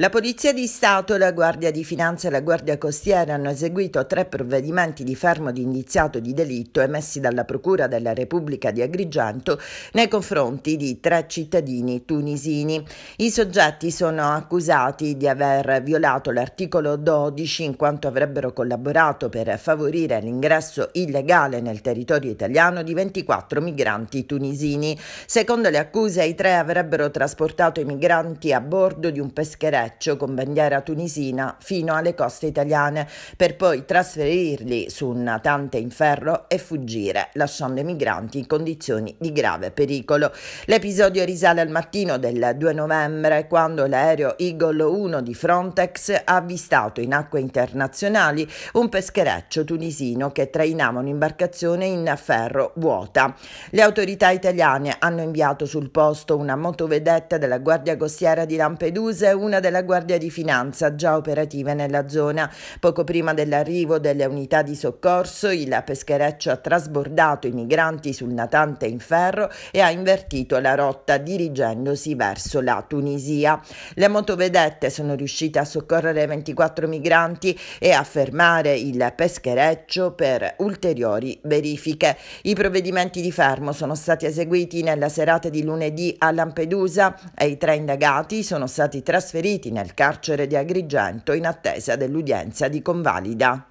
La Polizia di Stato, la Guardia di Finanza e la Guardia Costiera hanno eseguito tre provvedimenti di fermo di indiziato di delitto emessi dalla Procura della Repubblica di Agrigento nei confronti di tre cittadini tunisini. I soggetti sono accusati di aver violato l'articolo 12 in quanto avrebbero collaborato per favorire l'ingresso illegale nel territorio italiano di 24 migranti tunisini. Secondo le accuse i tre avrebbero trasportato i migranti a bordo di un peschereccio Leccio con bandiera tunisina fino alle coste italiane per poi trasferirli su un natante in ferro e fuggire, lasciando i migranti in condizioni di grave pericolo. L'episodio risale al mattino del 2 novembre quando l'aereo Eagle 1 di Frontex ha avvistato in acque internazionali un peschereccio tunisino che trainava un'imbarcazione in ferro vuota. Le autorità italiane hanno inviato sul posto una motovedetta della Guardia Costiera di Lampedusa e una delle della Guardia di Finanza già operative nella zona. Poco prima dell'arrivo delle unità di soccorso, il peschereccio ha trasbordato i migranti sul natante in ferro e ha invertito la rotta dirigendosi verso la Tunisia. Le motovedette sono riuscite a soccorrere 24 migranti e a fermare il peschereccio per ulteriori verifiche. I provvedimenti di fermo sono stati eseguiti nella serata di lunedì a Lampedusa e i tre indagati sono stati trasferiti trasferiti nel carcere di Agrigento in attesa dell'udienza di convalida.